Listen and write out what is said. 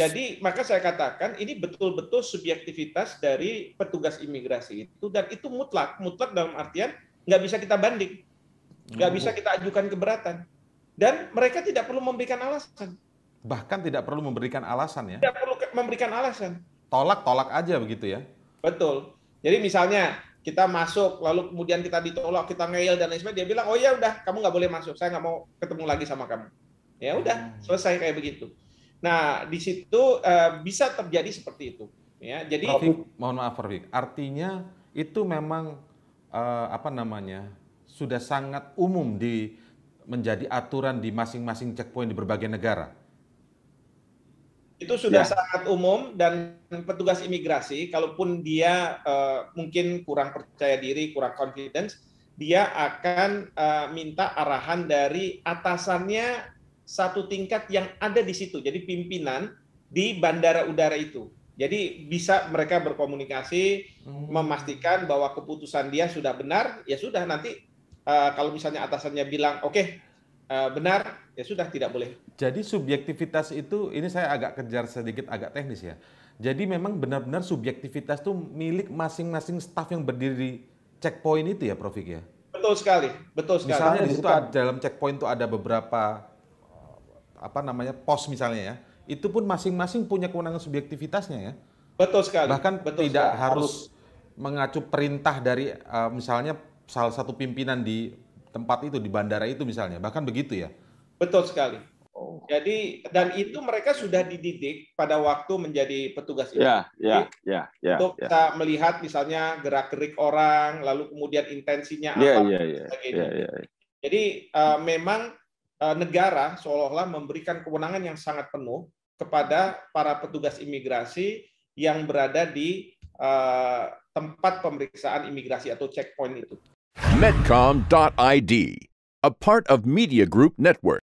Jadi maka saya katakan ini betul-betul subjektivitas dari petugas imigrasi itu dan itu mutlak, mutlak dalam artian nggak bisa kita banding, nggak bisa kita ajukan keberatan dan mereka tidak perlu memberikan alasan. Bahkan tidak perlu memberikan alasan ya? Tidak perlu memberikan alasan. Tolak tolak aja begitu ya? Betul. Jadi misalnya kita masuk lalu kemudian kita ditolak kita ngeyel dan lain sebagainya dia bilang oh ya udah kamu nggak boleh masuk saya nggak mau ketemu lagi sama kamu ya udah hmm. selesai kayak begitu Nah, di situ uh, bisa terjadi seperti itu. Ya, jadi mohon maaf Profik, artinya itu memang uh, apa namanya sudah sangat umum di menjadi aturan di masing-masing checkpoint di berbagai negara. Itu sudah ya. sangat umum dan petugas imigrasi, kalaupun dia uh, mungkin kurang percaya diri, kurang confidence, dia akan uh, minta arahan dari atasannya satu tingkat yang ada di situ. Jadi pimpinan di bandara udara itu. Jadi bisa mereka berkomunikasi hmm. memastikan bahwa keputusan dia sudah benar, ya sudah nanti uh, kalau misalnya atasannya bilang oke okay, uh, eh, benar, ya sudah tidak boleh. Jadi subjektivitas itu ini saya agak kejar sedikit agak teknis ya. Jadi memang benar-benar subjektivitas itu milik masing-masing staf yang berdiri di checkpoint itu ya Prof ya? Betul sekali, betul sekali. Misalnya di situ dalam checkpoint itu ada beberapa apa namanya pos misalnya ya, itu pun masing-masing punya kewenangan subjektivitasnya ya. Betul sekali. Bahkan Betul tidak sekali. harus mengacu perintah dari uh, misalnya salah satu pimpinan di tempat itu di bandara itu misalnya, bahkan begitu ya. Betul sekali. Oh. Jadi dan itu mereka sudah dididik pada waktu menjadi petugas Ya, ya, ya, ya, untuk yeah. kita melihat misalnya gerak gerik orang, lalu kemudian intensinya ya, apa, yeah, yeah, ya, yeah, Yeah, yeah. Jadi uh, memang Eh, negara seolah-olah memberikan kewenangan yang sangat penuh kepada para petugas imigrasi yang berada di eh, tempat pemeriksaan imigrasi atau checkpoint itu. Medcom.id, a part of Media Group Network.